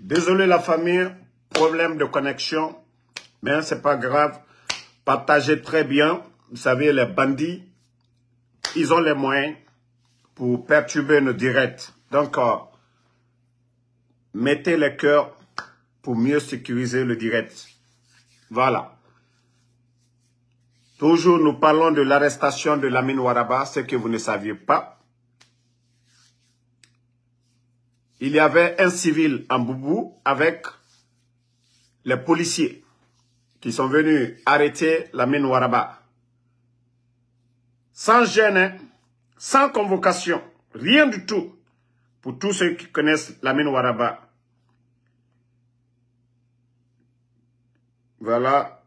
Désolé la famille, problème de connexion, mais c'est pas grave. Partagez très bien. Vous savez, les bandits, ils ont les moyens pour perturber nos directs. Donc, euh, mettez le cœur pour mieux sécuriser le direct. Voilà. Toujours, nous parlons de l'arrestation de Lamine waraba, ce que vous ne saviez pas. il y avait un civil en Boubou avec les policiers qui sont venus arrêter la mine Waraba. Sans gêne, hein, sans convocation, rien du tout pour tous ceux qui connaissent la mine Waraba. Voilà.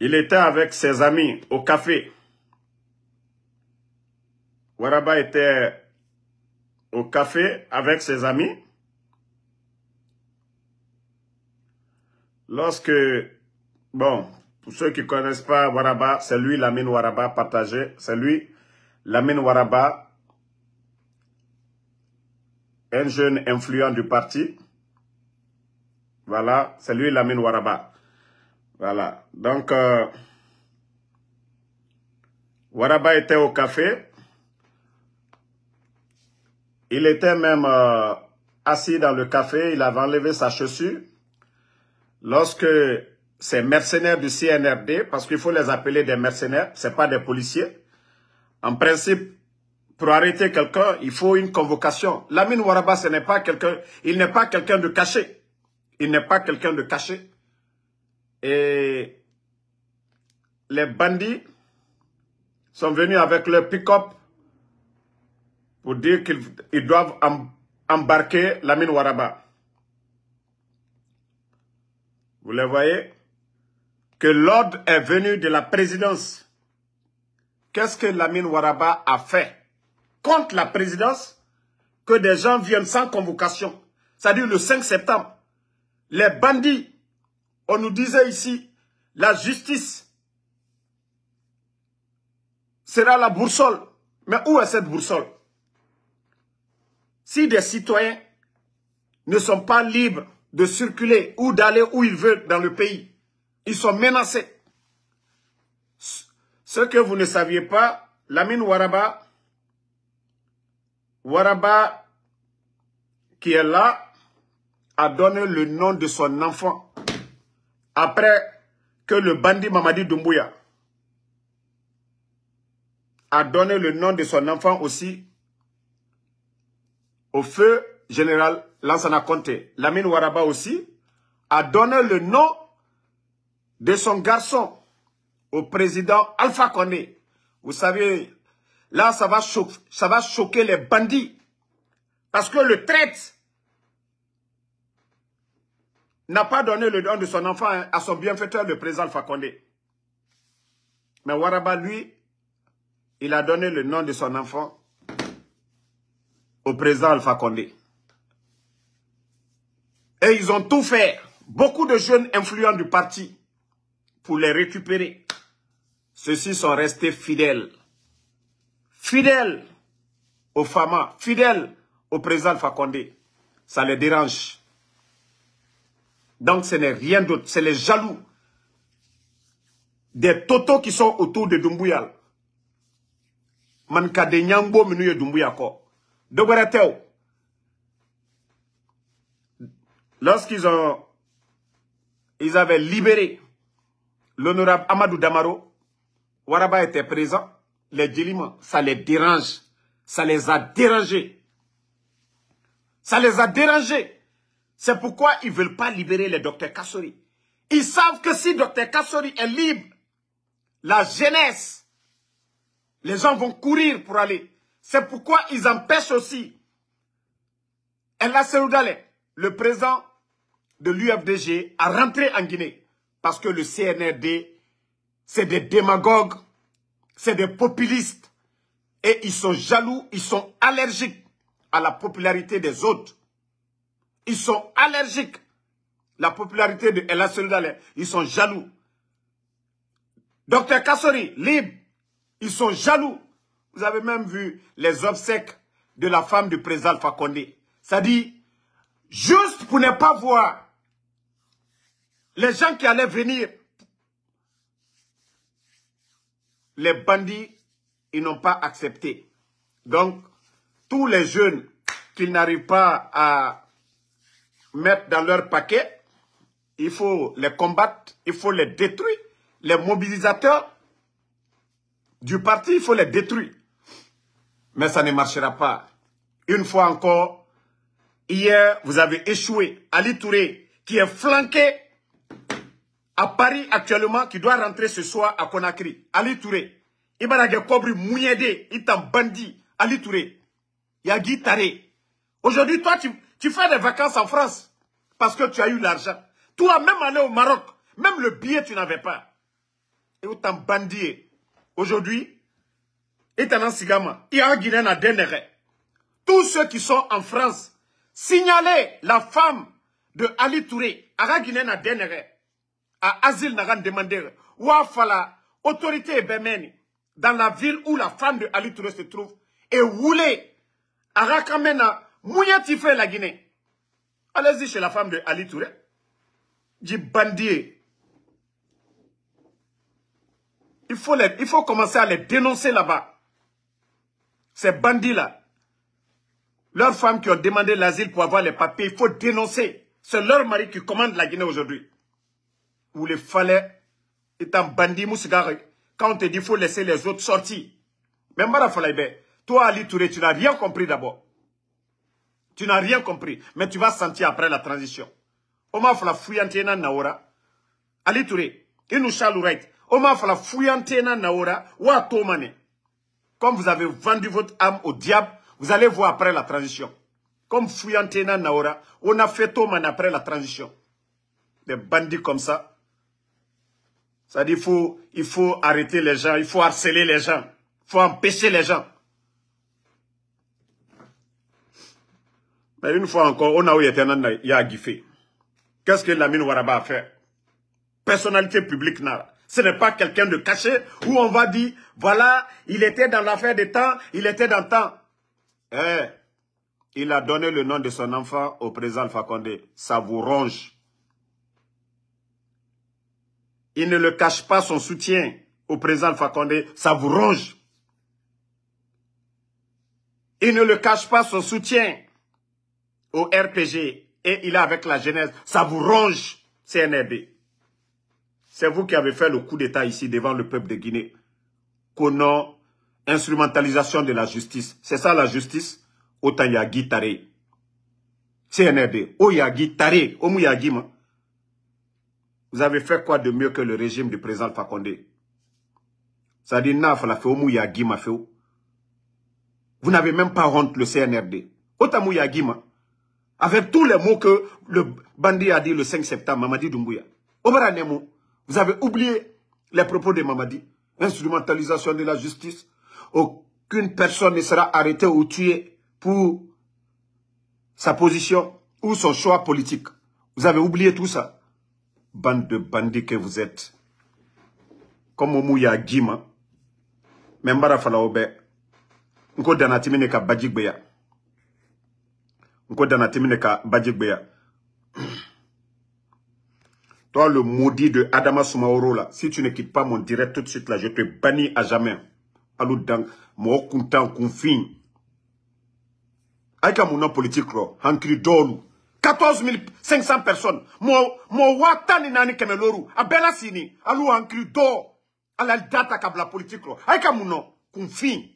Il était avec ses amis au café. Waraba était au café avec ses amis. Lorsque, bon, pour ceux qui connaissent pas Waraba, c'est lui Lamine Waraba partagé, c'est lui Lamine Waraba, un jeune influent du parti. Voilà, c'est lui Lamine Waraba. Voilà, donc, euh, Waraba était au café il était même euh, assis dans le café, il avait enlevé sa chaussure. Lorsque ces mercenaires du CNRD, parce qu'il faut les appeler des mercenaires, ce pas des policiers, en principe, pour arrêter quelqu'un, il faut une convocation. Lamine Waraba, ce n'est pas quelqu'un, il n'est pas quelqu'un de caché. Il n'est pas quelqu'un de caché. Et les bandits sont venus avec leur pick-up pour dire qu'ils doivent embarquer la mine Waraba. Vous le voyez Que l'ordre est venu de la présidence. Qu'est-ce que la mine Waraba a fait contre la présidence Que des gens viennent sans convocation. C'est-à-dire le 5 septembre. Les bandits, on nous disait ici, la justice sera la boursole. Mais où est cette boursole si des citoyens ne sont pas libres de circuler ou d'aller où ils veulent dans le pays, ils sont menacés. Ce que vous ne saviez pas, Lamine Waraba, Waraba qui est là, a donné le nom de son enfant après que le bandit Mamadi Doumbouya a donné le nom de son enfant aussi au feu général Lansana Conté, Lamine Waraba aussi, a donné le nom de son garçon au président Alpha Condé. Vous savez, là, ça va, ça va choquer les bandits. Parce que le traite n'a pas donné le nom de son enfant à son bienfaiteur, le président Alpha Condé. Mais Waraba, lui, il a donné le nom de son enfant au président Alpha Condé. Et ils ont tout fait. Beaucoup de jeunes influents du parti pour les récupérer. Ceux-ci sont restés fidèles. Fidèles aux FAMA, fidèles au président Alpha Condé. Ça les dérange. Donc ce n'est rien d'autre. C'est les jaloux des totos qui sont autour de Dumbuya. Mankade Nyambo Dumbuya ko. Lorsqu'ils ont, ils avaient libéré l'honorable Amadou Damaro, Waraba était présent, les délimants, ça les dérange. Ça les a dérangés. Ça les a dérangés. C'est pourquoi ils ne veulent pas libérer le docteur Kassori. Ils savent que si docteur Kassori est libre, la jeunesse, les gens vont courir pour aller c'est pourquoi ils empêchent aussi Ella Seroudale, le président de l'UFDG, à rentrer en Guinée. Parce que le CNRD, c'est des démagogues, c'est des populistes. Et ils sont jaloux, ils sont allergiques à la popularité des autres. Ils sont allergiques la popularité de Ella Seroudale. Ils sont jaloux. Docteur Kassori, libre. Ils sont jaloux vous avez même vu les obsèques de la femme du président Alpha Ça dit, juste pour ne pas voir les gens qui allaient venir, les bandits, ils n'ont pas accepté. Donc, tous les jeunes qu'ils n'arrivent pas à mettre dans leur paquet, il faut les combattre, il faut les détruire. Les mobilisateurs du parti, il faut les détruire mais ça ne marchera pas. Une fois encore, hier, vous avez échoué. Ali Touré, qui est flanqué à Paris actuellement, qui doit rentrer ce soir à Conakry. Ali Touré, que Kobri il t'a bandit. Ali Touré, a Taré. Aujourd'hui, toi, tu, fais des vacances en France parce que tu as eu l'argent. Toi, même allé au Maroc, même le billet, tu n'avais pas. Et autant bandier. Aujourd'hui, et Italan Sigama, à Denere, tous ceux qui sont en France, signalez la femme de Ali Touré, Araguinéna Guinée à Asile Naran Demandere, ou à Fala, autorité Ebemeni, dans la ville où la femme de Ali Touré se trouve, et à Arakamena, Mouyatife la Guinée. Allez-y chez la femme de Ali Touré, dit bandier. Il faut, les, il faut commencer à les dénoncer là-bas ces bandits-là, leurs femmes qui ont demandé l'asile pour avoir les papiers, il faut dénoncer. C'est leur mari qui commande la Guinée aujourd'hui. Où les fallait, étant bandit quand on te dit qu'il faut laisser les autres sortir. Mais Mara Falaibé, toi Ali Touré, tu n'as rien compris d'abord. Tu n'as rien compris, mais tu vas sentir après la transition. Oma fala na naora. Ali Touré, m'a fait Oma fala fuyantena naora, wa tomane comme vous avez vendu votre âme au diable, vous allez voir après la transition. Comme Fuyantena Naora, on a fait tout après la transition. Des bandits comme ça. Ça dit, il faut, faut arrêter les gens, il faut harceler les gens, il faut empêcher les gens. Mais une fois encore, on a eu Qu'est-ce que Lamine Waraba a fait Personnalité publique, n'a ce n'est pas quelqu'un de caché où on va dire, voilà, il était dans l'affaire des temps, il était dans le temps. Eh, il a donné le nom de son enfant au président Fakonde, Ça vous ronge. Il ne le cache pas son soutien au président Fakonde, Ça vous ronge. Il ne le cache pas son soutien au RPG. Et il est avec la jeunesse. Ça vous ronge, CNRB. E c'est vous qui avez fait le coup d'État ici devant le peuple de Guinée. connant instrumentalisation de la justice. C'est ça la justice Autant Yagi Tare. CNRD, Tare, Vous avez fait quoi de mieux que le régime du président Fakonde Ça dit Naf la fait ma fait. Vous n'avez même pas honte le CNRD. ma. Avec tous les mots que le bandit a dit le 5 septembre, Mamadi Doumbouya. Vous avez oublié les propos de Mamadi. Instrumentalisation de la justice. Aucune personne ne sera arrêtée ou tuée pour sa position ou son choix politique. Vous avez oublié tout ça. Bande de bandits que vous êtes. Comme Mouya Gima. Hein. Membara Falaobe. Nko danatimine ka Badjigbeya. Nko ka Badjigbeya. Toi, le maudit de Adama Soumaoro, là, si tu ne quittes pas mon direct tout de suite, là, je te bannis à jamais. Allô, dang, mo kuntan confine. Aïka mon nom politique, là, Hankri Dolu. 14 500 personnes. Mo, mo watani nani kemeloru. A sini. Allô, Hankri Dolu. la data kabla politique, là. Aïka mon nom, confine.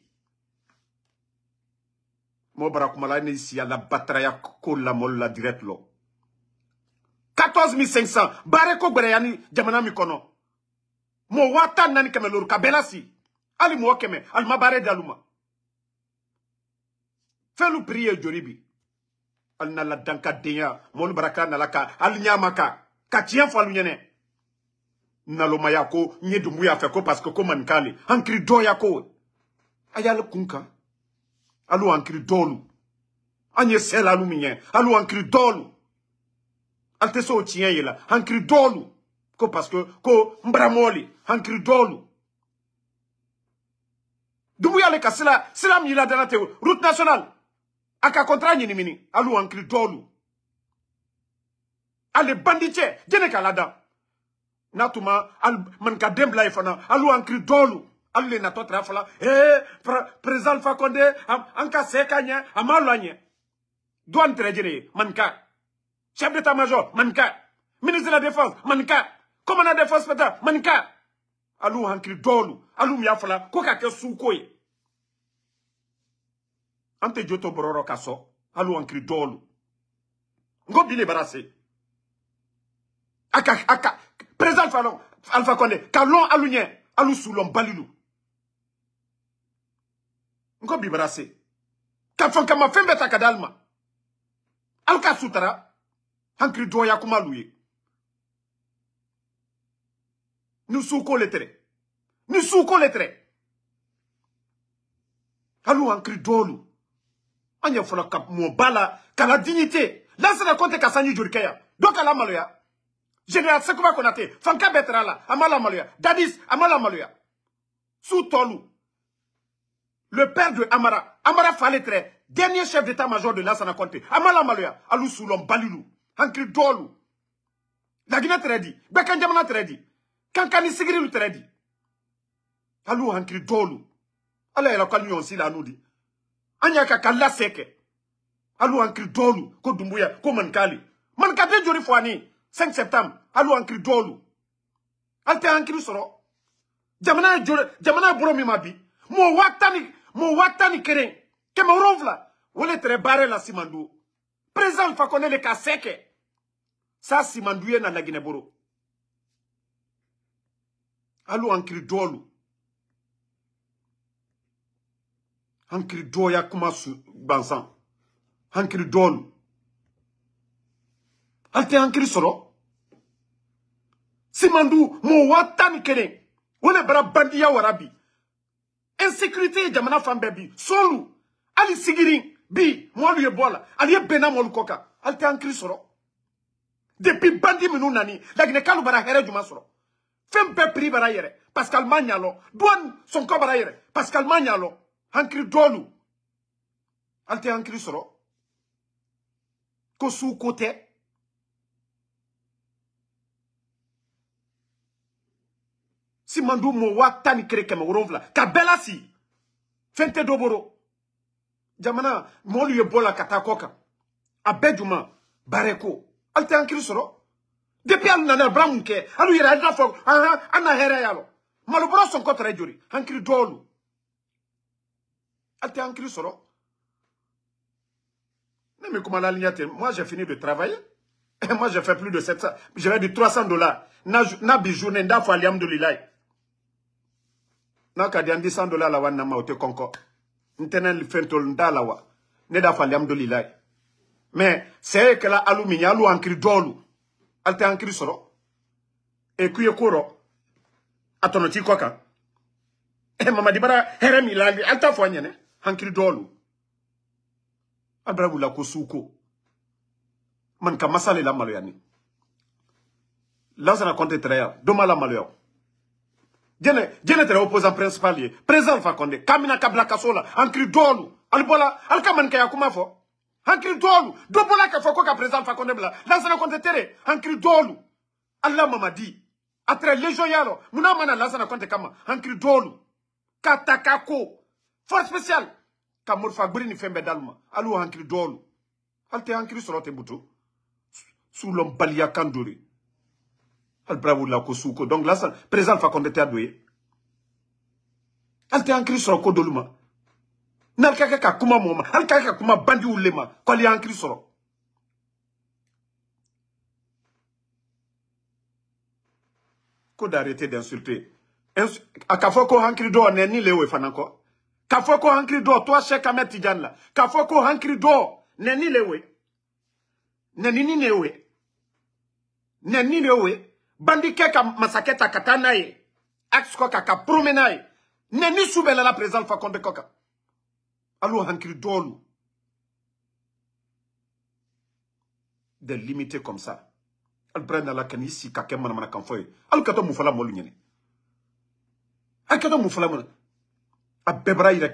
Moi barakumala la si à batraya kola la direct, là. 14500, bare ko breyani jamanan mikono. Mou wata nanikeme lor kabelasi. Ali mwokeme, ali mabare daluma. Fè lupriye joribi. Ali nan la danka denya, mounu brakla nan la ka, ali nya maka. Ka tiyan fwa lunye nen. Nan loma yako, nye dumu ya feko paske ko manikane. Ankri don yako. Aya lukun ka. Alou ankri donu. Anye sel alou minyen. Alou ankri donu. ante so tien yela hankri dolu ko hankiri que ko mbramoli hankri dolu baramɔɔli hankiri y'ale ka sila sila la dana te route nationale aka ka ni mini alu hankri dolu ale bandi jene jɛnɛ k'a lada al man ka dem yen fana alu hankri dolu alu le natɔ tara fala ee président alpha condé an ka sɛ ka ɲɛ a ma lɔ man ka chef d'état-major manka. ministre de la défense manika. commandant défense la Défense, Alou alu hankili Alou alu min y'a fɔla ko ka Ante suko ye kaso, Bororo Kasso. Alou, Hankri, Dolou. alu hankili Aka, président alfa Alpha Kone, Kalon Alou lɔn alu kama ta alu hankiri dɔnya Nous l'u Nous Nous souko traits. Nous tɛrɛ ni su ko le dignité. an la na dignité lansana kɔnte ka sanji la kɛ général Sekouba konate fanka betra a la dadis Amala maloya. Sou le père de Amara, Amara Faletre, dernier chef d'état-major de la Conté, Amala Maloya, Alou Soulom Balilou, hankiri dɔɔlu laginɛ tredi di bɛkan jamana tredi di kankani sigiri lu tredi alu hankiri dolu ala yɛrɛ k'alu ɲɔgɔn si la anu di ka kala seke kɛ alu hankiri dolu ko dumbuya ko manikali manikaden joli jori fwani 5 septembre alu hankiri dolu alte tɛ hankiri sɔrɔ jamana ye jamana ye bolo min ma bi mɔɔ waa tan ni mɔɔ waa tan ni la simandu Présent, il faut qu'on ait les cas secs. sa simanduye na lagine boro alu ankiri dolu ankiri doya kuma su bansan ankiri dolu ante ankiri soro simandu mo watan kene wala bara bandiya warabi insécurité jamana fan bɛɛ bi solu hali sigiri bi mɔlu ye bɔ a la ale ye bɛnna mɔlu kɔ kan ale tɛ ankiri sɔrɔ depuis bandi minnu nani laginɛkalu bara hɛrɛ juman sɔrɔ fɛn bɛɛ piri bara yɛrɛ parce qu'ale ma ɲa lɔ duwani sɔnkɔ bara yɛrɛ parce qu'ale ma ɲa lɔ hankiri dɔɔlu an tɛ hankiri sɔrɔ ko suu ko tɛ simandu mo wa tan ni kere kɛmɛ wolonfila ka bɛɛ lasi fɛn tɛ dɔ boro jamana mɔlu ye bɔ la ka taa kɔ kan a bɛɛ juma baarɛ ko hali tɛ an kiri sɔrɔ depuis hali nana bara mun kɛ hali u yɛrɛ hali n'a fɔ an na hɛrɛ y'a lɔ malobɔrɔ sɔn kɔ tɛrɛ joli an kiri dɔɔlu hali tɛ an kiri sɔrɔ ne mi kuma l'alignat moi j'ai fini de travailler moi j'ai fait plus de 700 j'avais du 300 dollars na na bi journée nda fo alhamdulillah na ka di 100 dollars la wanna ma o te konko ntenen fentol nda lawa ne da fo alhamdulillah mɛ sɛɛ kɛla alu min ye alu ankiri dɔɔlu ali tɛ ankiri sɔrɔ eku ye ko rɔ a tɔnɔ t'i kɔ kan ɛ mamadi bara hɛrɛ min la ali t'a ankiri dɔɔlu abira wula ko suko manika masa la maloya ni lazara kɔnte tɛrɛ ya don b'a la maloya jɛnɛ jɛnɛ opposant principal ye président fa kɔnte kamina kabila kaso ankiri dɔɔlu ali bɔla ali ka manikaya kuma fɔ hankili tolu do bola ka foko ka president fa konde bla la sana konde tere allah mama di atre legion yalo muna mana la sana konde kama cri tolu katakako force special ka morfa ni fembe dalma alu hankili tolu alte hankili sorote sous l'homme balia kanduri al bravo la kosuko donc la sana president fa konde te adoye alte le n'an ka kuma moma ma ka kɛ ka kuma bandiw le ma k'ale y'an kiri sɔrɔ ko d'arrêter d'insulter a k'a fɔ ko hankiri do nɛ ni le o fana k'a fɔ ko hankiri do toi sɛ kamɛ tijan la k'a fɔ ko hankiri do nɛ ni le o nɛni ni le o nɛni ni le o bandi ke ka masaketa ta ka taa ye axe kɔ ka promener n'a ye nɛni su bɛɛ lala président Fakonde kɔ Alors hankili dɔɔlu de limité comme e ça al bara nala ka n'i si ka kɛ Al fɔ ye hali ka to fala fɔla mɔlu ɲɛnɛ hali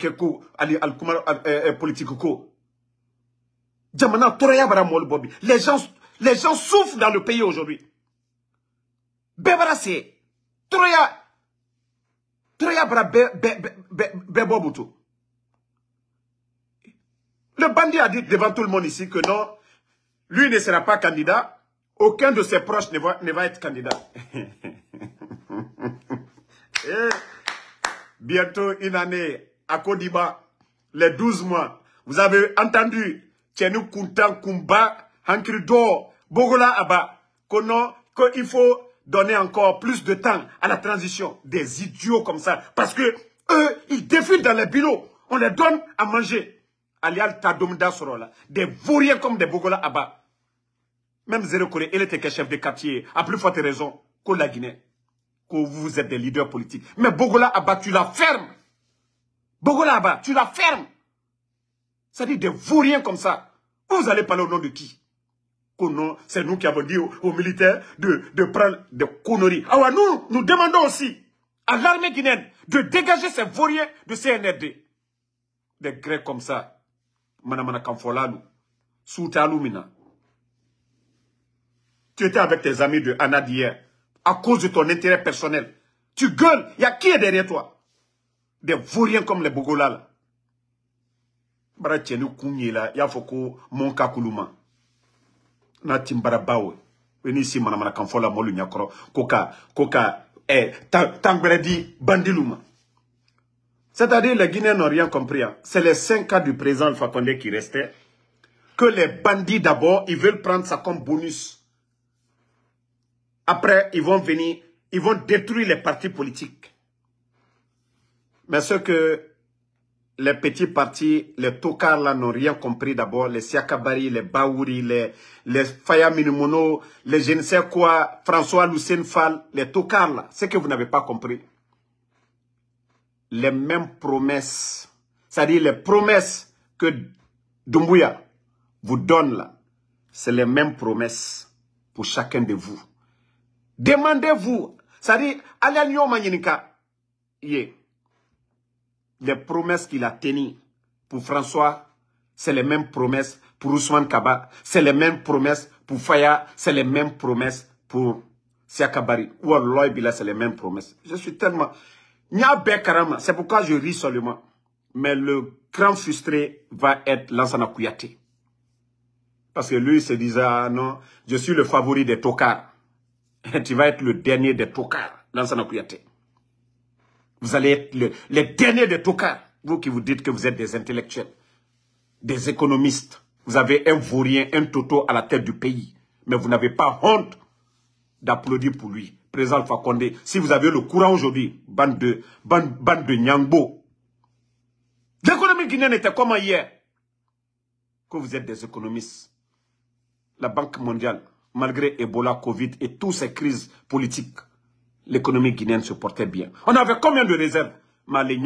ali al kumar a eh, eh, politique ko jamana Toraya bara mɔlu les gens les gens souffrent dans le pays aujourd'hui bɛɛ bara se tɔɔrɔya bara le bandit a dit devant tout le monde ici que non, lui ne sera pas candidat. Aucun de ses proches ne va, être candidat. bientôt une année à Kodiba, les 12 mois. Vous avez entendu Tchenou Kumba, Hankrido, Bogola qu'il faut donner encore plus de temps à la transition. Des idiots comme ça. Parce que eux, ils défilent dans les bureaux. On les donne à manger. Alial Tadomda Sorola, des vauriens comme des Bogola Abba. Même Zéro Corée, elle était chef de quartier, à plus forte raison que la Guinée, que vous êtes des leaders politiques. Mais Bogola Abba, tu la fermes. Bogola Abba, tu la fermes. C'est-à-dire des vauriens comme ça. Vous allez parler au nom de qui c'est nous qui avons dit aux, militaires de, de, prendre des conneries. Alors ah nous, nous demandons aussi à l'armée guinéenne de dégager ces vauriens de CNRD. Des Grecs comme ça, mana mana kanfolalu sutalu mina tu étais avec tes amis de Anna hier à cause de ton intérêt personnel tu gueules il y a qui est derrière toi des vauriens comme les bogola bara tienu kunye y'a fɔ mon kakuluma n'a timbara bara bawo si mana mana kanfɔ la mɔlu ɲɛkɔrɔ eh, tangwɛrɛ di bandilu c'est-à-dire les Guinéens n'ont rien compris. Hein. C'est les cinq cas du président Fakonde qui restaient. Que les bandits d'abord, ils veulent prendre ça comme bonus. Après, ils vont venir, ils vont détruire les partis politiques. Mais ce que les petits partis, les Tokars là n'ont rien compris d'abord. Les Siakabari, les Baouri, les, les les je ne sais quoi, François Lucien Fall, les Tokars là. C'est que vous n'avez pas compris les mêmes promesses, c'est-à-dire les promesses que Dumbuya vous donne là, c'est les mêmes promesses pour chacun de vous. Demandez-vous, c'est-à-dire, allez les promesses qu'il a tenues pour François, c'est les mêmes promesses pour Ousmane Kaba, c'est les mêmes promesses pour Faya, c'est les mêmes promesses pour Siakabari. Ou là, c'est les mêmes promesses. Je suis tellement c'est pourquoi je ris seulement. Mais le grand frustré va être Lansana Kouyaté. Parce que lui, il se disait, ah, non, je suis le favori des tocards. tu vas être le dernier des tocards, Lansana Kouyaté. Vous allez être le, dernier derniers des tocards. Vous qui vous dites que vous êtes des intellectuels, des économistes. Vous avez un vaurien, un toto à la tête du pays. Mais vous n'avez pas honte d'applaudir pour lui président Alpha Condé, si vous avez le courant aujourd'hui, bande de, bande, bande de Nyangbo, l'économie guinéenne était comment hier Que vous êtes des économistes. La Banque mondiale, malgré Ebola, Covid et toutes ces crises politiques, l'économie guinéenne se portait bien. On avait combien de réserves Mais les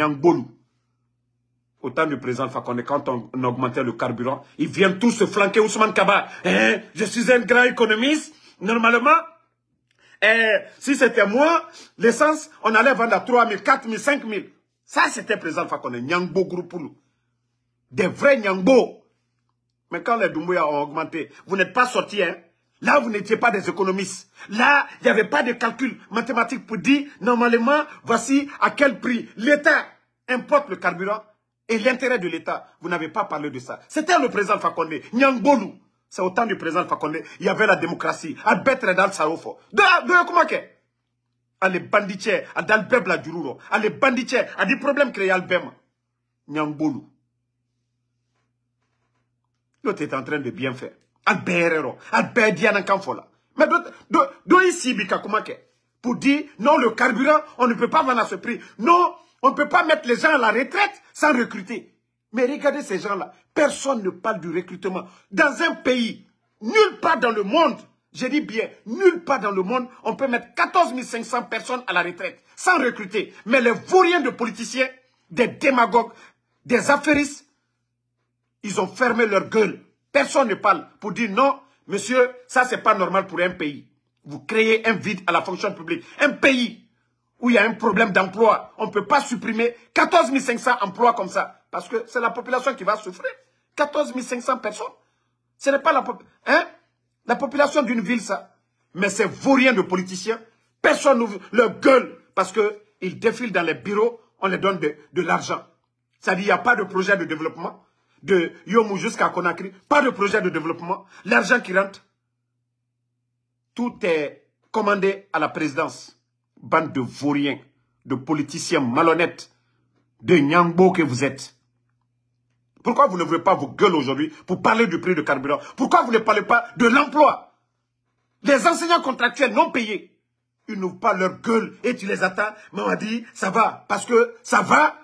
au temps du président Fakonde, quand on, augmentait le carburant, ils viennent tous se flanquer Ousmane Kaba. Hein, je suis un grand économiste, normalement, et si c'était moi, l'essence, on allait vendre à 3 000, 4 000, 5 000. Ça, c'était président Fakone, Nyangbo Groupoulou. Des vrais Nyangbo. Mais quand les Doumbouya ont augmenté, vous n'êtes pas sortis, hein. Là, vous n'étiez pas des économistes. Là, il n'y avait pas de calcul mathématique pour dire, normalement, voici à quel prix l'État importe le carburant et l'intérêt de l'État. Vous n'avez pas parlé de ça. C'était le président Fakonde, Nyangbolou. C'est au temps du président Fakonde, il y avait la démocratie. Albert dal Sarofo. De, comment que Allez ah, banditier, à ah, d'Albeb la Djururo. Allez ah, banditier, à des problèmes créés un boulot. L'autre est en train de bien faire. Albert Albert Diana Kanfola. Mais d'où ici, Bika, comment que Pour dire, non, le carburant, on ne peut pas vendre à ce prix. Non, on ne peut pas mettre les gens à la retraite sans recruter. Mais regardez ces gens-là. Personne ne parle du recrutement. Dans un pays, nulle part dans le monde, je dis bien, nulle part dans le monde, on peut mettre 14 500 personnes à la retraite sans recruter. Mais les vauriens de politiciens, des démagogues, des affairistes, ils ont fermé leur gueule. Personne ne parle pour dire non, monsieur, ça c'est pas normal pour un pays. Vous créez un vide à la fonction publique. Un pays où il y a un problème d'emploi, on ne peut pas supprimer 14 500 emplois comme ça. Parce que c'est la population qui va souffrir. 14 500 personnes. Ce n'est pas hein? la, population d'une ville, ça. Mais c'est vaurien de politiciens. Personne ne leur gueule parce qu'ils défilent dans les bureaux, on les donne de, l'argent. Ça à dire qu'il n'y a pas de projet de développement. De Yomou jusqu'à Conakry, pas de projet de développement. L'argent qui rentre, tout est commandé à la présidence. Bande de vauriens, de politiciens malhonnêtes, de Nyangbo que vous êtes. Pourquoi vous ne voulez pas vos gueules aujourd'hui pour parler du prix du carburant Pourquoi vous ne parlez pas de l'emploi Les enseignants contractuels non payés. Ils n'ouvrent pas leur gueule et tu les attends. Mais on a dit, ça va, parce que ça va,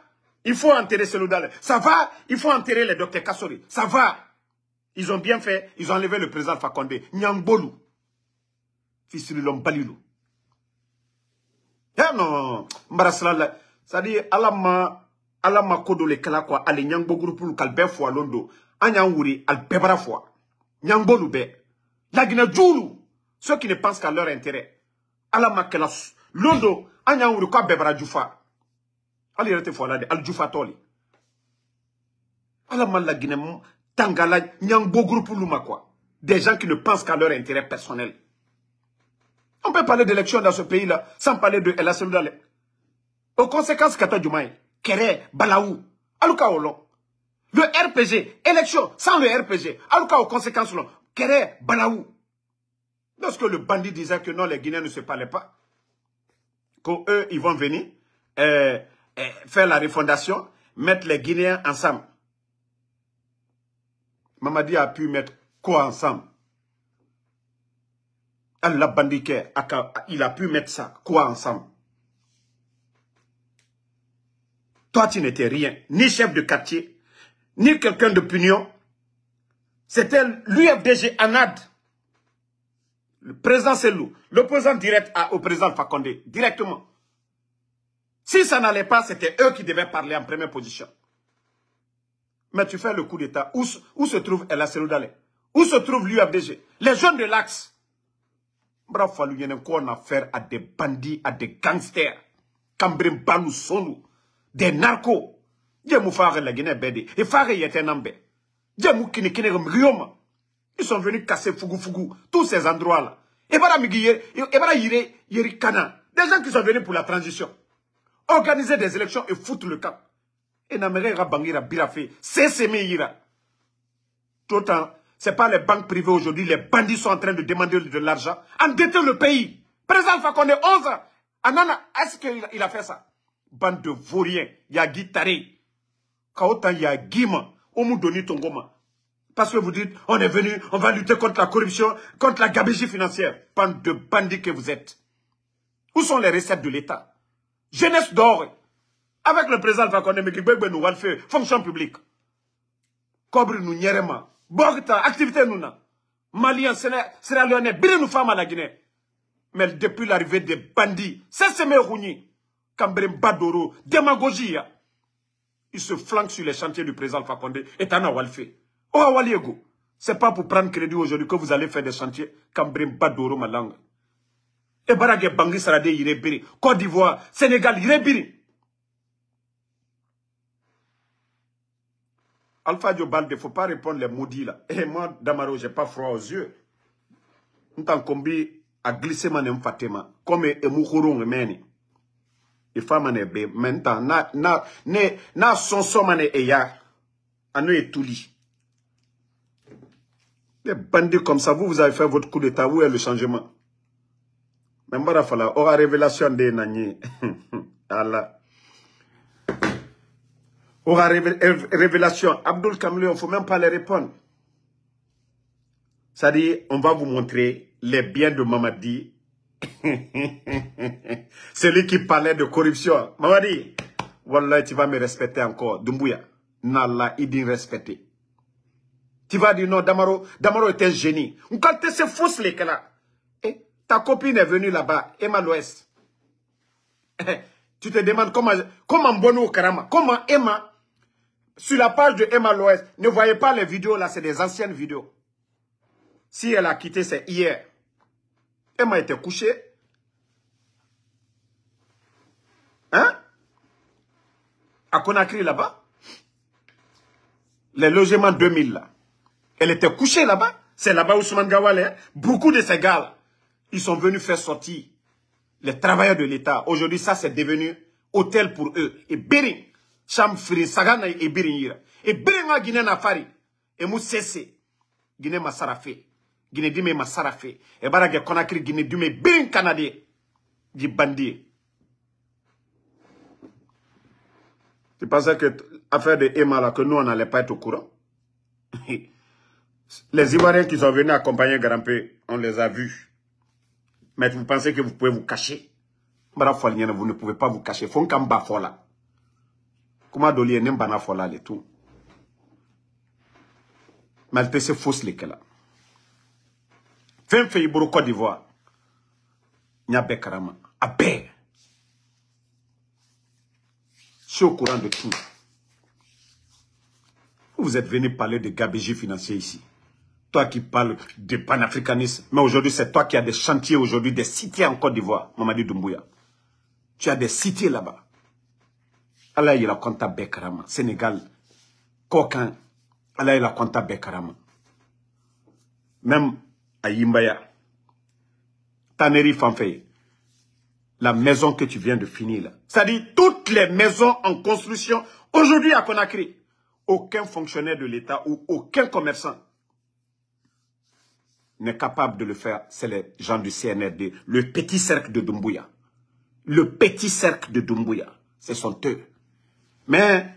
il faut enterrer loup-là. Ça va, il faut enterrer les docteurs Kassori. Ça va. Ils ont bien fait, ils ont enlevé le président Fakonde. Nyangbolu. Fils de l'homme Balilou. Eh non, ça dit, Allah ala ma le kala ko ale nyangbo groupe kal fo alondo anya al fo nyangbo lu be lagina julu ceux qui ne pensent qu'à leur intérêt ala ma londo anya wuri ko jufa ali rete fo ala al jufa toli ala ma lagina tangala nyangbo groupe lu ma des gens qui ne pensent qu'à leur intérêt personnel on peut parler d'élection dans ce pays-là sans parler de El Aux conséquences qu'a kere balaou aluka olo le RPG élection sans le RPG aluka aux conséquences long kere balaou lorsque le bandit disait que non les Guinéens ne se parlaient pas qu'eux ils vont venir euh, euh, faire la refondation mettre les Guinéens ensemble Mamadi a pu mettre quoi ensemble Allah bandiqué, il a pu mettre ça, quoi ensemble Toi, tu n'étais rien, ni chef de quartier, ni quelqu'un d'opinion. C'était l'UFDG Anad, le président Selou, l'opposant direct au président Fakonde, directement. Si ça n'allait pas, c'était eux qui devaient parler en première position. Mais tu fais le coup d'État. Où, se trouve El Où se trouve l'UFDG Les jeunes de l'Axe. Bravo, y a affaire à des bandits, à des gangsters. Cambrim Balou des narcos la Guinée et e fare nambe ils sont venus casser Fougou Fougou. tous ces endroits là et voilà et yire des gens qui sont venus pour la transition organiser des élections et foutre le camp et n'amérera bangira fait. c'est semé ira tout temps c'est pas les banques privées aujourd'hui les bandits sont en train de demander de l'argent endetter le pays président Fakonde 11 ans Anana est-ce qu'il a fait ça bande de vauriens, y a guima, on Kaotan a ton goma. Parce que vous dites, on est venu, on va lutter contre la corruption, contre la gabégie financière. Bande de bandits que vous êtes. Où sont les recettes de l'État Jeunesse d'or. Avec le président qui de nous fonction publique. Cobre nous nyerema. Bogta, activité nous na. Malien, Sénat Leone, bien nous femmes à la Guinée. Mais depuis l'arrivée des bandits, c'est mes rounis. Cambrim Badoro, démagogie. Hein. Il se flanque sur les chantiers du président Alpha et t'en as Oh, Awaliego, ah, c'est pas pour prendre crédit aujourd'hui que vous allez faire des chantiers Cambrim Badoro, ma langue. Et Baragé Bangui Sarade, Irébiri. Côte d'Ivoire, Sénégal, Irebiri. Alpha Diobal, il ne faut pas répondre les maudits là. Et eh, moi, Damaro, j'ai pas froid aux yeux. Nous t'en combi à glisser mon comme Emoukourou Meni femmes mane be menta na na ne na eya tout tuli. Les bandits comme ça vous vous avez fait votre coup d'état où est le changement même bara aura révélation de nani Allah aura révélation Abdul Kamli on faut même pas les répondre ça dit on va vous montrer les biens de Mamadi Celui qui parlait de corruption. Mamadi, Wallah, tu vas me respecter encore. Dumbuya, Nala, il dit respecter. Tu vas dire non, Damaro, Damaro est un génie. Quand tu es fausse, eh, ta copine est venue là-bas, Emma L'Ouest. Eh, tu te demandes comment, comment comment Emma, sur la page de Emma L'Ouest, ne voyez pas les vidéos là, c'est des anciennes vidéos. Si elle a quitté, c'est hier. Elle été couchée. Hein À Conakry, là-bas. Les logements 2000, là. Elle était couchée là-bas. C'est là-bas où Gawale. est Beaucoup de ces gars, ils sont venus faire sortir les travailleurs de l'État. Aujourd'hui, ça, c'est devenu hôtel pour eux. Et Bering, Cham Sagana et Bering. Et Bering a Guinée Nafari. Et Moussese, Guinée Massarafé. Guiné dime masarafe e barage konakri Guiné dimé birin Canadien. Un bandi tu pensais que l'affaire de emala que nous on n'allait pas être au courant les Ivoiriens qui sont venus accompagner Grampé, on les a vus. Mais vous pensez que vous pouvez vous cacher vous ne pouvez pas vous cacher. Fonkamba kamba fola. Comment dolier n'embana fola les tout. Mais c'est faux c'est fausse là. Femme fɛn pour Côte d'Ivoire n Karama. à a je suis au courant de tout vous êtes venu parler de gabégie financier ici toi qui parles de panafricanisme mais aujourd'hui c'est toi qui as des chantiers aujourd'hui des cités en Côte d'Ivoire Mamadi Doumbouya tu as des cités là-bas Allah il la compte Bekarama, Sénégal Coquin, Allah il la compte Bekarama. même Yimbaya, Fanfei, la maison que tu viens de finir là. C'est-à-dire toutes les maisons en construction aujourd'hui à Conakry. Aucun fonctionnaire de l'État ou aucun commerçant n'est capable de le faire. C'est les gens du CNRD, le petit cercle de Dumbuya. Le petit cercle de Dumbuya. Ce sont eux. Mais,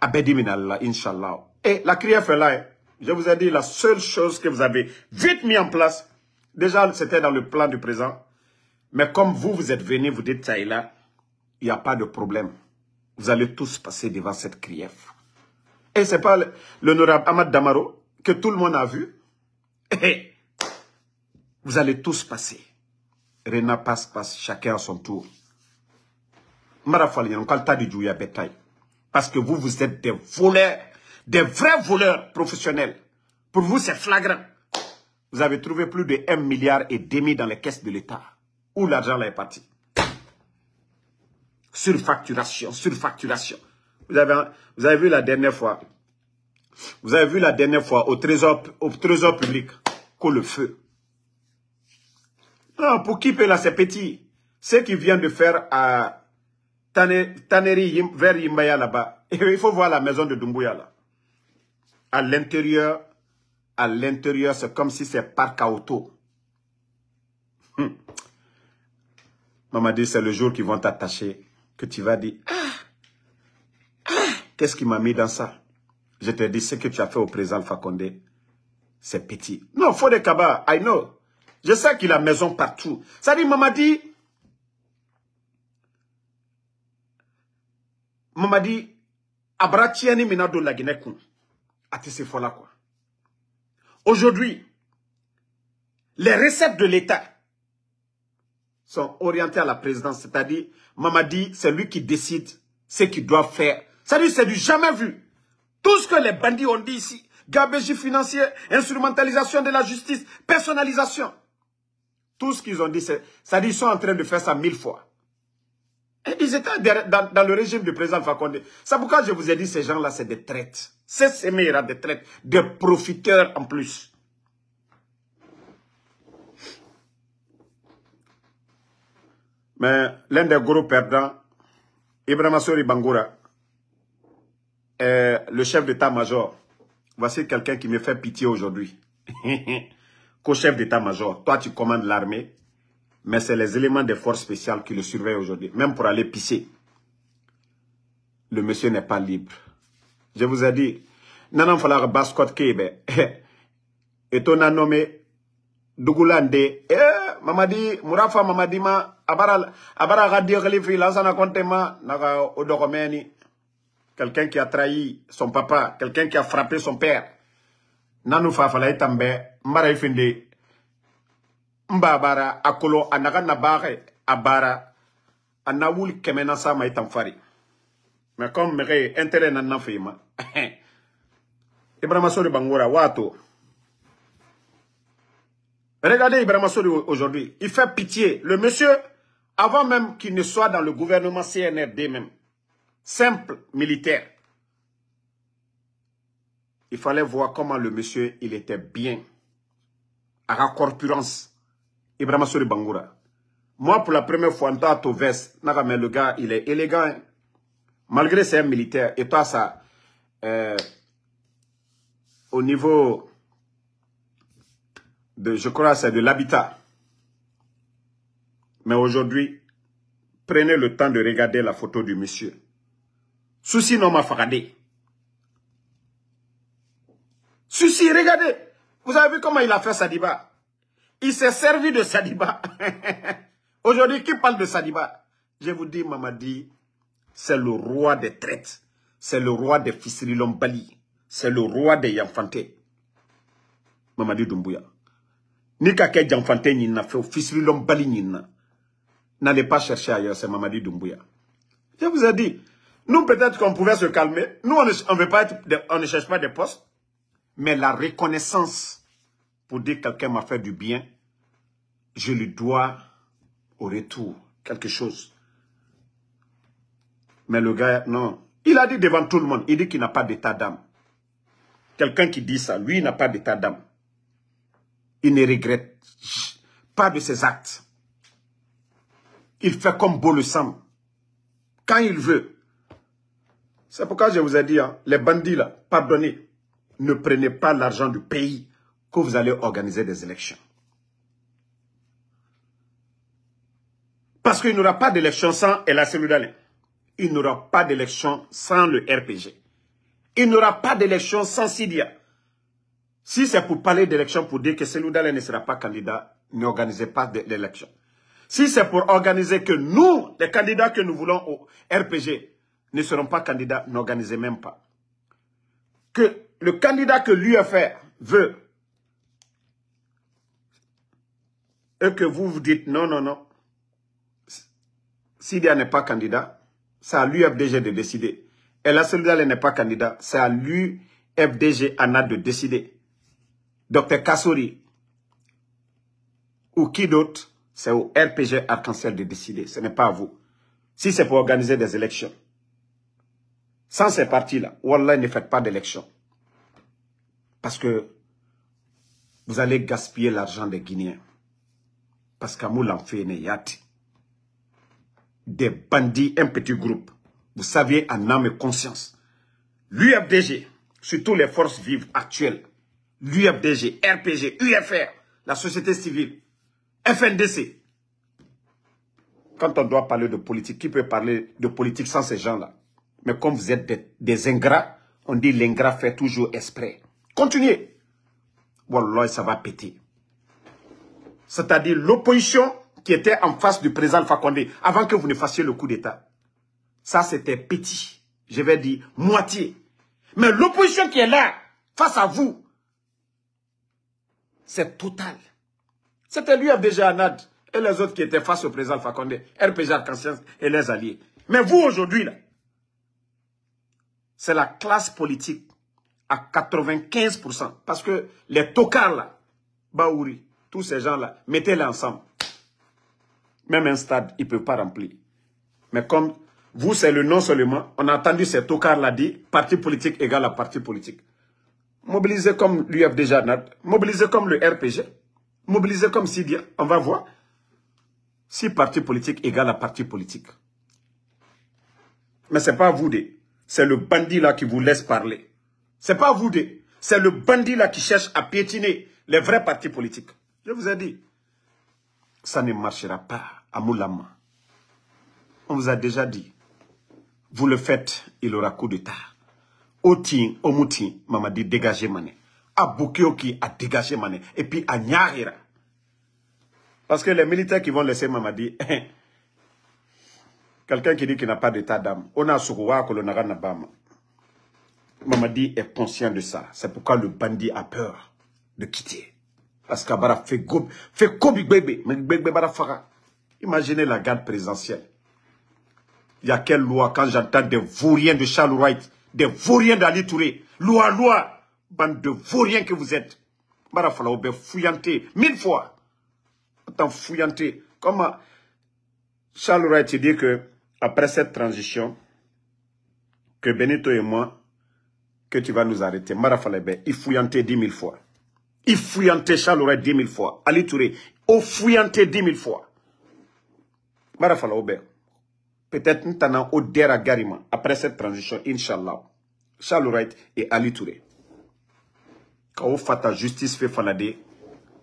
abediminallah, inshallah. Et la crière fait là, hein je vous ai dit, la seule chose que vous avez vite mis en place, déjà c'était dans le plan du présent, mais comme vous, vous êtes venus, vous dites, ça là, il n'y a pas de problème. Vous allez tous passer devant cette CRIEF. Et n'est pas l'honorable Ahmad Damaro, que tout le monde a vu. Eh, vous allez tous passer. Rena passe, passe, chacun à son tour. Parce que vous, vous êtes des voleurs des vrais voleurs professionnels. Pour vous, c'est flagrant. Vous avez trouvé plus de 1 milliard et demi dans les caisses de l'État. Où l'argent est parti Surfacturation, surfacturation. Vous avez, vous avez vu la dernière fois, vous avez vu la dernière fois au trésor, au trésor public, qu'au le feu. Non, pour qui peut là, c'est petit. Ce qui vient de faire à Taneri, vers Yimbaya là-bas. Il faut voir la maison de Dumbuya là à l'intérieur, à l'intérieur, c'est comme si c'est par auto. Hum. Maman dit, c'est le jour qu'ils vont t'attacher que tu vas dire, ah, ah, qu'est-ce qui m'a mis dans ça Je te dis, ce que tu as fait au président Fakonde, c'est petit. Non, faut des cabas, I know. Je sais qu'il a maison partout. Ça dit, maman dit, maman dit, tieni Minado à ces Aujourd'hui, les recettes de l'État sont orientées à la présidence. C'est-à-dire, Mamadi, c'est lui qui décide ce qu'il doit faire. C'est-à-dire, c'est du jamais vu. Tout ce que les bandits ont dit ici, gabégie financière, instrumentalisation de la justice, personnalisation. Tout ce qu'ils ont dit, c'est-à-dire, ils sont en train de faire ça mille fois. Et ils étaient dans, le régime du président Fakonde. C'est pourquoi je vous ai dit, ces gens-là, c'est des traites. C'est semer de traite. des profiteurs en plus. Mais l'un des gros perdants, Ibrahim Sori Bangoura, le chef d'état-major. Voici quelqu'un qui me fait pitié aujourd'hui. Qu'au chef d'état-major, toi tu commandes l'armée, mais c'est les éléments des forces spéciales qui le surveillent aujourd'hui, même pour aller pisser. Le monsieur n'est pas libre. Je vous ai dit, nanan fala baskot kebe. Et on a nommé Dougoulande. Eh, mamadi, Mourafa mamadi ma, abara, abara radio Khalifi, lansana kontema, naga odokomeni. Quelqu'un qui a trahi son papa, quelqu'un qui a frappé son père. Nanou fa fala itambe, mbara ifinde. Mba bara, akolo, anaga nabare, abara. Anawul kemena sama itamfari. mais comme mege intérêt na pas fait. Ibrahim Sori Bangura wato Regardez Ibrahim Sori aujourd'hui, il fait pitié. Le monsieur, avant même qu'il ne soit dans le gouvernement CNRD même, simple militaire, il fallait voir comment le monsieur, il était bien. À la corpulence, Ibrahim Sori Bangoura. Moi, pour la première fois, en tant que le gars, il est élégant. Hein malgré c'est un et toi ça, euh, au niveau de, je crois c'est de l'habitat. Mais aujourd'hui, prenez le temps de regarder la photo du monsieur. Souci non m'a fardé. Souci, regardez. Vous avez vu comment il a fait Sadiba. Il s'est servi de Sadiba. aujourd'hui, qui parle de Sadiba Je vous dis, Mamadi, c'est le roi des traites. C'est le roi des bali. C'est le roi des Yanfanté. Mamadi Doumbouya. Ni n'a fait N'allez pas chercher ailleurs, c'est Mamadi Doumbouya. Je vous ai dit, nous peut-être qu'on pouvait se calmer. Nous, on ne, pas être, on ne cherche pas des postes. Mais la reconnaissance pour dire que quelqu'un m'a fait du bien, je lui dois au retour quelque chose. Mais le gars, non. Il a dit devant tout le monde, il dit qu'il n'a pas d'état d'âme. Quelqu'un qui dit ça, lui, il n'a pas d'état d'âme. Il ne regrette pas de ses actes. Il fait comme beau le sang. Quand il veut. C'est pourquoi je vous ai dit, hein, les bandits là, pardonnez, ne prenez pas l'argent du pays que vous allez organiser des élections. Parce qu'il n'y aura pas d'élection sans cellule d'aller il n'y aura pas d'élection sans le RPG. Il n'y aura pas d'élection sans Sidia. Si c'est pour parler d'élection, pour dire que Dalé ne sera pas candidat, n'organisez pas l'élection. Si c'est pour organiser que nous, les candidats que nous voulons au RPG, ne serons pas candidats, n'organisez même pas. Que le candidat que l'UFR veut, et que vous vous dites non, non, non, Sidia n'est pas candidat, c'est à l'UFDG de décider. Et la solidarité n'est pas candidat. C'est à l'UFDG Anna, de décider. Docteur Kassori ou qui d'autre, c'est au RPG Arc-en-Ciel de décider. Ce n'est pas à vous. Si c'est pour organiser des élections, sans ces partis-là, Wallah, ne faites pas d'élection. Parce que vous allez gaspiller l'argent des Guinéens. Parce qu'Amoulan fait une il des bandits, un petit groupe. Vous saviez en âme et conscience. L'UFDG, surtout les forces vives actuelles, l'UFDG, RPG, UFR, la société civile, FNDC. Quand on doit parler de politique, qui peut parler de politique sans ces gens-là Mais comme vous êtes des, ingrats, on dit l'ingrat fait toujours exprès. Continuez. Wallah, ça va péter. C'est-à-dire l'opposition qui était en face du président Fakonde avant que vous ne fassiez le coup d'État. Ça, c'était petit. Je vais dire moitié. Mais l'opposition qui est là, face à vous, c'est total. C'était lui, déjà Anad et les autres qui étaient face au président Fakonde, RPG arc et les alliés. Mais vous, aujourd'hui, là, c'est la classe politique à 95%. Parce que les tocards, là, Baouri, tous ces gens-là, mettez-les ensemble. Même un stade, il ne peut pas remplir. Mais comme vous, c'est le nom seulement, on a entendu ces tocards l'a dit, parti politique égale à parti politique. Mobilisez comme l'UFD déjà, comme le RPG, mobilisez comme Sidia, on va voir si parti politique égale à parti politique. Mais ce n'est pas vous deux. C'est le bandit là qui vous laisse parler. Ce n'est pas vous deux. C'est le bandit là qui cherche à piétiner les vrais partis politiques. Je vous ai dit, ça ne marchera pas à Moulama. On vous a déjà dit, vous le faites, il aura coup d'état. Oti, Omuti, Mamadi dégagez mané. A qui a dégagé mané. Et puis à Nyahira. Parce que les militaires qui vont laisser Mamadi, hein, quelqu'un qui dit qu'il n'a pas d'état d'âme, on a Mamadi est conscient de ça. C'est pourquoi le bandit a peur de quitter parce que bara fait Bébé, mais Bébé bara Imaginez la garde présidentielle. Il y a quelle loi quand j'entends des vauriens de Charles Wright, des vauriens d'Ali Touré. Loi, loi, bande de vauriens que vous êtes. Bara fala ou fouillanté, mille fois. Attends, fouillanté. Comment Charles Wright dit que après cette transition, que Benito et moi, que tu vas nous arrêter. Mara fala eh ben, il fouillanté dix mille fois. Il fouillantait Charles dix mille fois. Ali Touré, au fouillantait dix mille fois. Marafala Peut-être nous t'en au garima après cette transition, Inch'Allah. Charles et Ali Touré. Quand fata justice fait falade.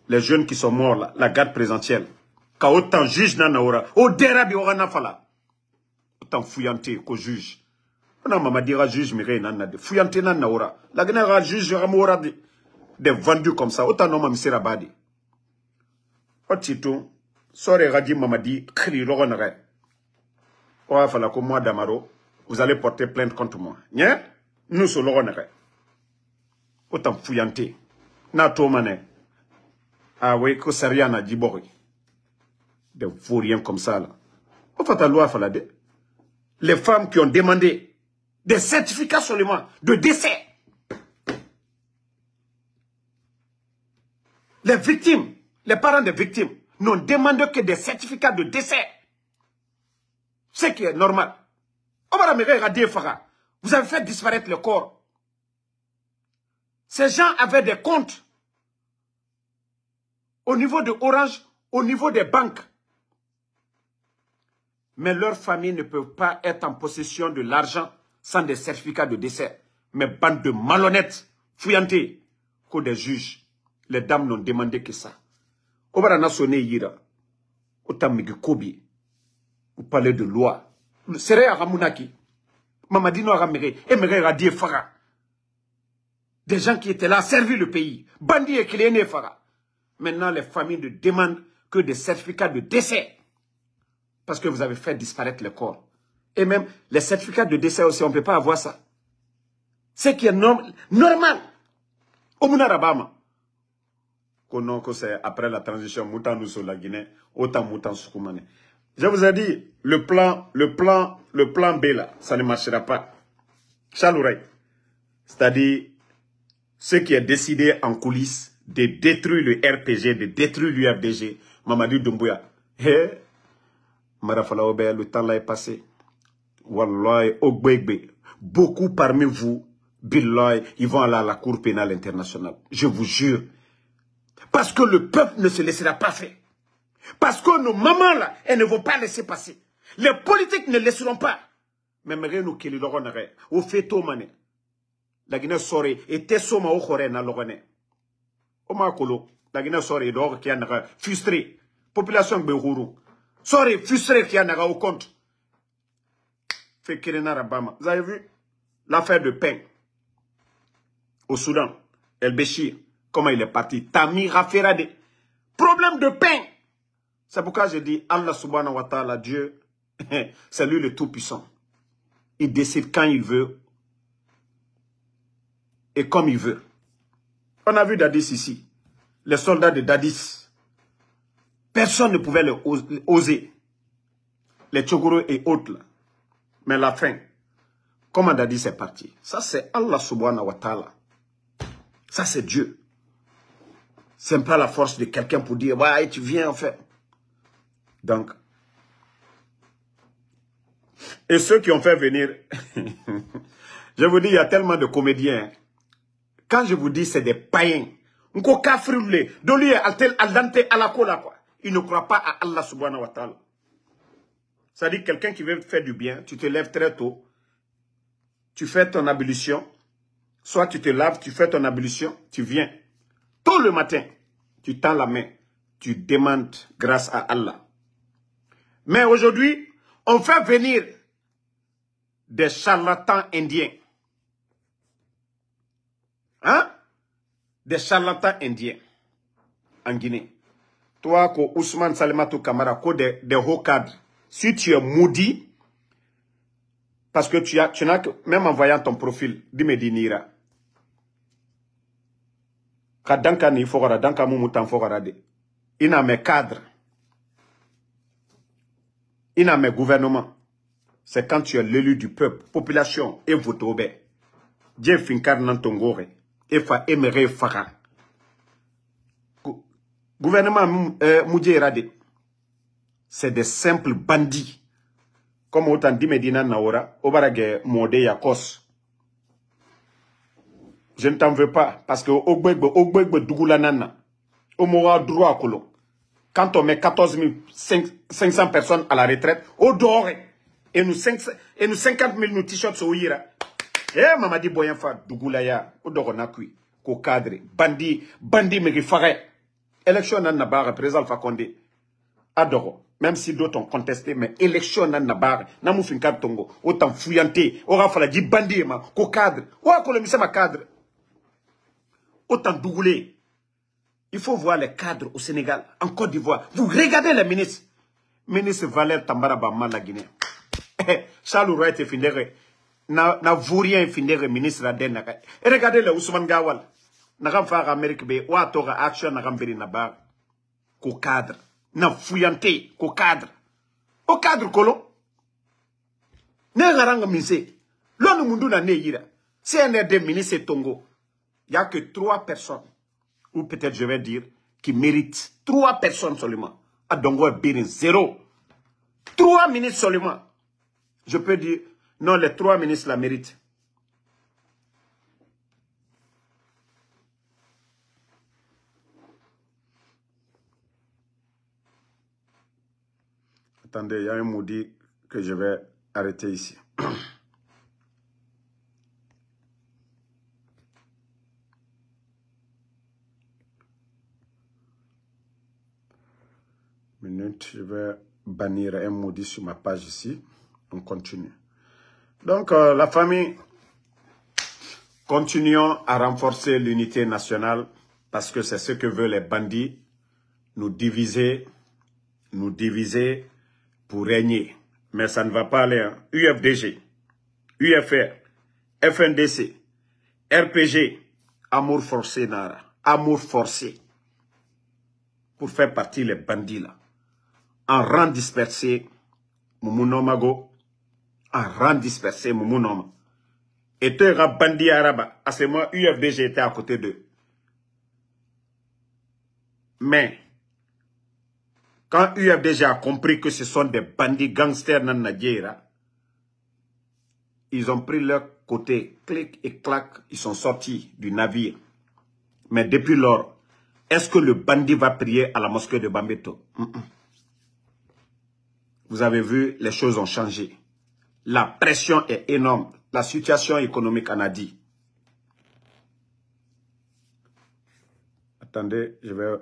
Les jeunes qui sont morts, la garde présentielle. quand tant juge nanaora. Au dera bi fala. Autant qu'au juge. On a dira juge mire nan de. Fouillanté nan naora. La gnera juge des vendus comme ça. Autant non, monsieur Rabadi. Otito, Sore Raji Mamadi, Kri Rogonare. Oa Falako, moi Damaro, vous allez porter plainte contre moi. Nous sommes Rogonare. Autant fouillanté. Na Tomane. Ah oui, que Sariana Djibori. Des vauriens comme ça là. Les femmes qui ont demandé des certificats seulement de décès Les victimes, les parents des victimes n'ont demandé que des certificats de décès. Ce qui est normal. Vous avez fait disparaître le corps. Ces gens avaient des comptes au niveau de Orange, au niveau des banques. Mais leurs familles ne peuvent pas être en possession de l'argent sans des certificats de décès. Mais bande de malhonnêtes, fouillantés, qu'ont des juges les dames n'ont demandé que ça. Obarana hier. Yira, de Kobi, vous parlez de loi. à ramunaki, Mamadino Aramere, a Radie Fara. Des gens qui étaient là, servir le pays. Bandits et Kiléné fara. Maintenant, les familles ne demandent que des certificats de décès. Parce que vous avez fait disparaître le corps. Et même les certificats de décès aussi, on ne peut pas avoir ça. Ce qui est normal. Au Rabama c'est après la transition Moutan la Guinée, autant Moutan Soukoumane. Je vous ai dit, le plan, le plan, le plan B là, ça ne marchera pas. Chalouray. C'est-à-dire, ce qui ont décidé en coulisses de détruire le RPG, de détruire l'UFDG, Mamadou Doumbouya. Marafala Obeya, le temps là est passé. Wallahi, Ogbegbe, beaucoup parmi vous, Billahi, ils vont aller à la Cour pénale internationale. Je vous jure. Parce que le peuple ne se laissera pas faire. Parce que nos mamans, là, elles ne vont pas laisser passer. Les politiques ne laisseront pas. Mais rien nous qui l'ont au feto au mané. La Guinée s'ore et Tessoma au Corée n'a l'orné. Au Makolo, la Guinée soré d'or qui en frustré. Population Behourou. Sorry, frustré qui en a au compte. Fait Kirena Rabama. Vous avez vu l'affaire de pain au Soudan, Elle Béchir. Comment il est parti Tami des Problème de pain. C'est pourquoi je dis Allah subhanahu wa ta'ala, Dieu, c'est lui le Tout-Puissant. Il décide quand il veut et comme il veut. On a vu Dadis ici. Les soldats de Dadis. Personne ne pouvait le oser. Les Tchogoro et autres. Mais la fin, Comment Dadis est parti. Ça, c'est Allah subhanahu wa ta'ala. Ça, c'est Dieu. Ce pas la force de quelqu'un pour dire, ouais, tu viens en fait. Donc, et ceux qui ont fait venir, je vous dis, il y a tellement de comédiens. Quand je vous dis, c'est des païens. E Ils ne croient pas à Allah subhanahu wa ta'ala. cest à quelqu'un qui veut faire du bien, tu te lèves très tôt, tu fais ton ablution, soit tu te laves, tu fais ton ablution, tu viens. Tôt le matin, tu tends la main, tu demandes grâce à Allah. Mais aujourd'hui, on fait venir des charlatans indiens. Hein? Des charlatans indiens en Guinée. Toi, Ousmane Salematou Kamara, des de hauts cadres. Si tu es maudit, parce que tu as, n'as que, même en voyant ton profil, Dime Dinira, kadanka ni nin danka mun mu tan fɔgɔra de ina mes cadres, cadre i n'a gouvernement c'est quand tu es l'élu du peuple population et voto bɛɛ je finkari nan tongore e fa e gouvernement mm, euh, c'est des simples bandits comme autant dit Medina nawora o bara gɛ mɔde je ne t'en veux pas. Parce que au droit. quand on met 14 500 personnes à la retraite, au doré et nous, 50 000 nous t-shirts se ira. Eh, Mamadi Boyanfa, Dougoulaya, au qui, au cadre, bandit, bandit, mais Élection n'a pas président Fakonde. Adoro. Même si d'autres ont contesté, mais élection n'a pas N'a moufinkab tongo. Autant fouillanté. Aura fallu dire bandi ma, au cadre. Ou à ma cadre autant Dougoulé. Il faut voir les cadres au Sénégal, en Côte d'Ivoire. Vous regardez les ministres. Ministre Valère Tambara Bama, la Guinée. Charles eh, Roy était finéré. N'a rien finéré ministre Aden. Et eh, regardez le Ousmane Gawal. N'a pas fait Amérique, mais ou Action, n'a pas na Nabar. Qu'au cadre. N'a fouillanté, qu'au cadre. Au cadre, Colon. N'a pas fait monde na ne C'est un des ministres ministre Tongo. Il n'y a que trois personnes, ou peut-être je vais dire, qui méritent. Trois personnes seulement. Adongo et Birin, zéro. Trois ministres seulement. Je peux dire, non, les trois ministres la méritent. Attendez, il y a un maudit que je vais arrêter ici. je vais bannir un maudit sur ma page ici. On continue. Donc, euh, la famille, continuons à renforcer l'unité nationale parce que c'est ce que veulent les bandits, nous diviser, nous diviser pour régner. Mais ça ne va pas aller. Hein. UFDG, UFR, FNDC, RPG, amour forcé, Nara, amour forcé pour faire partie les bandits là en rang dispersé mumunomago en rang dispersé Et était un bandit arabe à ce moment UFDG était à côté d'eux mais quand UFDG a compris que ce sont des bandits gangsters dans Nigeria, ils ont pris leur côté, clic et clac, ils sont sortis du navire. Mais depuis lors, est-ce que le bandit va prier à la mosquée de Bambeto vous avez vu, les choses ont changé. La pression est énorme. La situation économique en a dit. Attendez, je vais...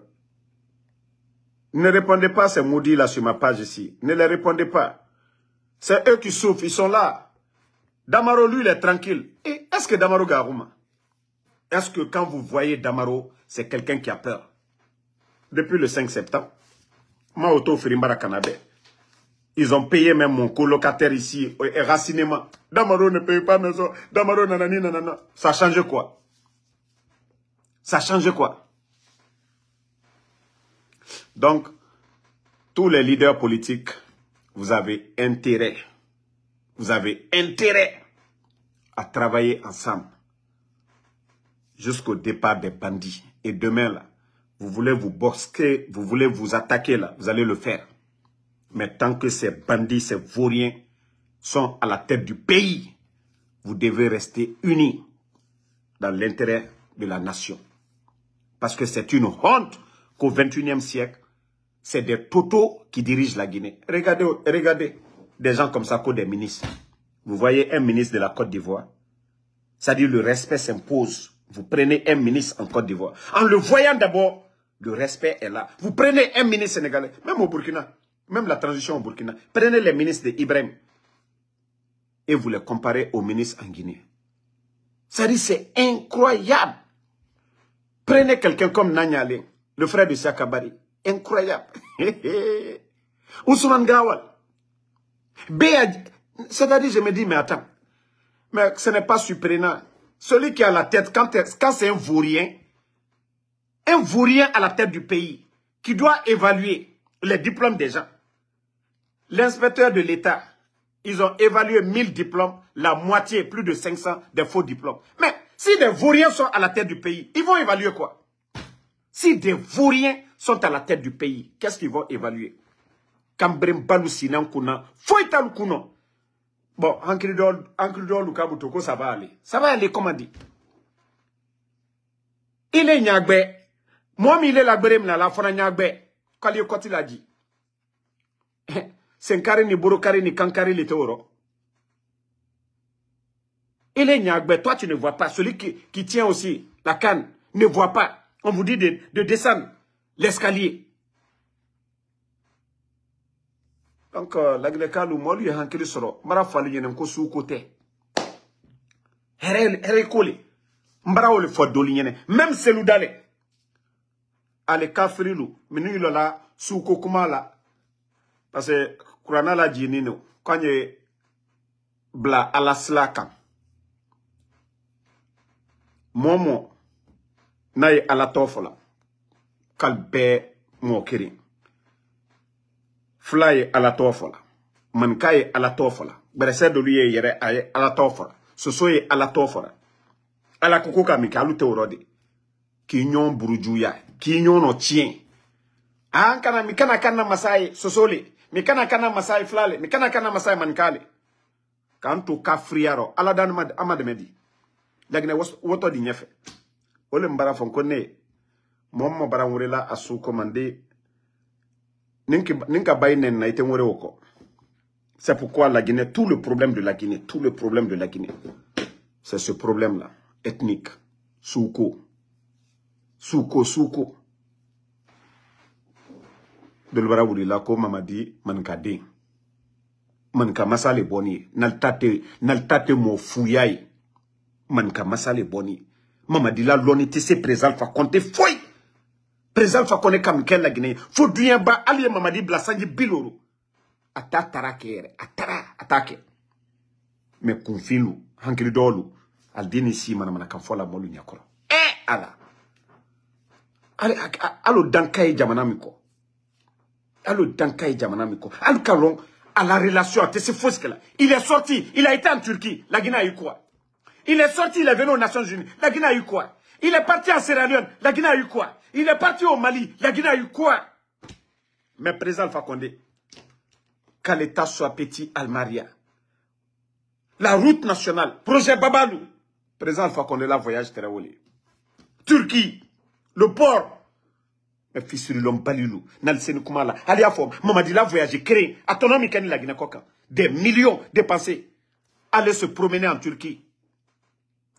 Ne répondez pas à ces maudits-là sur ma page ici. Ne les répondez pas. C'est eux qui souffrent, ils sont là. Damaro, lui, il est tranquille. Et est-ce que Damaro Garouma, est-ce que quand vous voyez Damaro, c'est quelqu'un qui a peur Depuis le 5 septembre, moi, Furimara Firimbara ils ont payé même mon colocataire ici, euh, racinément. Damaro ne paye pas maison. Damaro nanani nanana. Ça change quoi Ça change quoi Donc, tous les leaders politiques, vous avez intérêt. Vous avez intérêt à travailler ensemble jusqu'au départ des bandits. Et demain, là, vous voulez vous bosquer, vous voulez vous attaquer, là, vous allez le faire. Mais tant que ces bandits, ces vauriens sont à la tête du pays, vous devez rester unis dans l'intérêt de la nation. Parce que c'est une honte qu'au XXIe siècle, c'est des totaux qui dirigent la Guinée. Regardez, regardez des gens comme ça, des ministres. Vous voyez un ministre de la Côte d'Ivoire. C'est-à-dire le respect s'impose. Vous prenez un ministre en Côte d'Ivoire. En le voyant d'abord, le respect est là. Vous prenez un ministre sénégalais, même au Burkina. Même la transition au Burkina. Prenez les ministres de d'Ibrahim et vous les comparez aux ministres en Guinée. Ça dit, c'est incroyable. Prenez quelqu'un comme Nanyale, le frère de Sakabari. Incroyable. Ousmane Gawal. C'est-à-dire, je me dis, mais attends, mais ce n'est pas surprenant. Celui qui a la tête, quand, c'est un vaurien, un vaurien à la tête du pays, qui doit évaluer les diplômes des gens, L'inspecteur de l'État, ils ont évalué 1000 diplômes, la moitié, plus de 500, des faux diplômes. Mais si des vauriens sont à la tête du pays, ils vont évaluer quoi Si des vauriens sont à la tête du pays, qu'est-ce qu'ils vont évaluer Kambrimbalu balusinan Kuna, Foital Kuno. Bon, Ankridor Lukabu Lukabutoko, ça va aller. Ça va aller, comment dit Il est Nyagbe. Moi, il est la Berem, la Fona Nyagbe. quoi il a dit. senkari ni borokari ni kankari les théoro. Et les Nyagbe, toi tu ne vois pas. Celui qui, qui tient aussi la canne ne voit pas. On vous dit de, de descendre l'escalier. Donc, euh, l'agrekalu, moi, lui, hankiri soro. Mara falu yenen ko su kote. Here, kole. Mbara ole fo Même celui d'aller. Ale kafirilu, minu ilola, su la. Parce kurana la jini no kan ye bila ala sila kan momo naye n'a ye ala tɔ fɔla kali bɛɛ mɔɔ kelen fila ye ala tɔ fɔla maninka ye ala tɔ fɔla à la tofola, ce a à la tofola, à la ye ala tɔ fɔla ka min kɛ alu tɛ o rɔ de k'i ɲɔgɔn burujuya k'i kana kana masaye, ce masa Mikana kana kana masai flale mi kana kana masai mankale Kanto to ka ala dan amade medi woto di nyefe ole mbara fon ko wurela asu komande. ninki ninka baynen na ite wore woko c'est pourquoi la Guinée tout le problème de la Guinée tout le problème de la Guinée c'est ce problème là ethnique souko souko souko dolobara wulila ko mamadi manika den manika masa le bɔ ni ye nalita tɛ mɔ fuya ye manika masa le bɔ ni ye mamadi la lɔnni tɛ se perezan fa kɔnte foyi perezan fa kɔnte kami kɛ laginɛ ye fo duɲɛba hali ye mamadi bila sanji bi loro a t'a taara kɛ yɛrɛ a taara a t'a kɛ mɛ kunfin lo hankili dɔw lo ali den ni si manamanakan fɔ la mɔlu ɲɛkɔrɔ ɛ ala hali hali o danka ye jamana min kɔ à la relation il est sorti il a été en Turquie la Guinée a eu quoi il est sorti il est venu aux Nations Unies la Guinée a eu quoi il est parti en Sierra Leone la Guinée a eu quoi il est parti au Mali la Guinée a eu quoi mais président qu'on quand l'État soit petit Almaria la route nationale projet Babalou président Alpha Kondé, la voyage Terewoli Turquie le port Fils l'homme Fisulilonbalilu, Nalsen Kumala, dit Mamadila voyage créé, la Guinée? Laginakoka, des millions dépensés, Aller se promener en Turquie.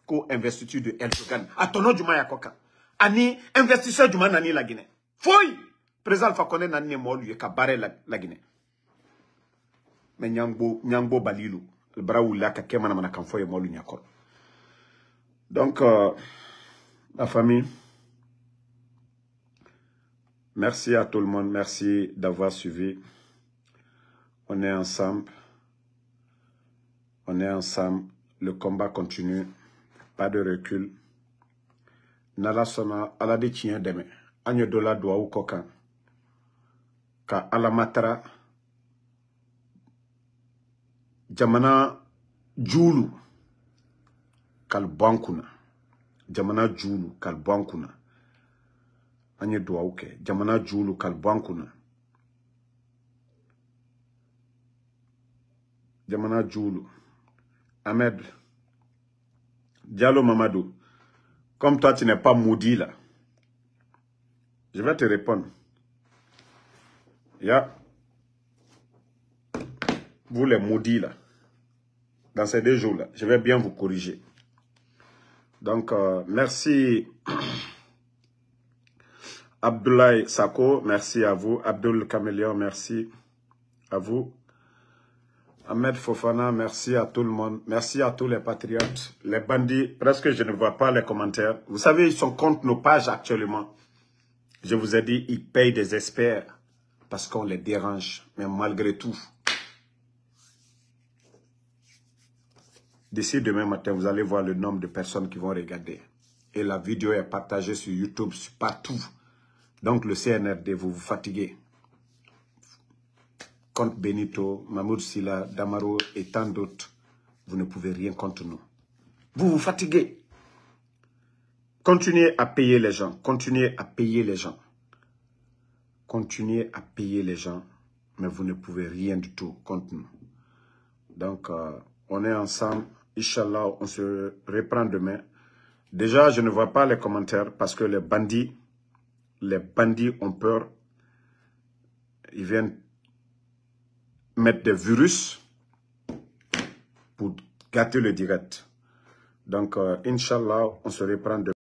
Co-investiture de Erdogan, Atono du Mayakoka. Ani, investisseur Juma la Guinée. Foi. Président Alpha Kone Nani Mol, la Guinée. Mais Nyangbo, Nyangbo Balilu, le bras ou la kakemana manakamfoye Molu Nyakor. Donc, euh, la famille. Merci à tout le monde. Merci d'avoir suivi. On est ensemble. On est ensemble. Le combat continue. Pas de recul. Nala Sona, ala de deme. dɛmɛ Koka. ye ka ala jamana julu. Kal bankuna. jamana julu an ok. jamana julu Kalbankuna jamana julu. ahmed diallo mamadou comme toi tu n'es pas maudit là je vais te répondre Y'a. vous les maudits là dans ces deux jours là je vais bien vous corriger donc euh, merci Abdoulaye Sako, merci à vous. Abdoul Caméléon, merci à vous. Ahmed Fofana, merci à tout le monde. Merci à tous les patriotes, les bandits. Presque je ne vois pas les commentaires. Vous savez, ils sont contre nos pages actuellement. Je vous ai dit, ils payent des experts parce qu'on les dérange. Mais malgré tout, d'ici demain matin, vous allez voir le nombre de personnes qui vont regarder. Et la vidéo est partagée sur YouTube, partout. Donc le CNRD, vous vous fatiguez. Contre Benito, Mahmoud Silla, Damaro et tant d'autres, vous ne pouvez rien contre nous. Vous vous fatiguez. Continuez à payer les gens. Continuez à payer les gens. Continuez à payer les gens, mais vous ne pouvez rien du tout contre nous. Donc, euh, on est ensemble. Inch'Allah, on se reprend demain. Déjà, je ne vois pas les commentaires parce que les bandits les bandits ont peur. Ils viennent mettre des virus pour gâter le direct. Donc, euh, Inch'Allah, on se reprend de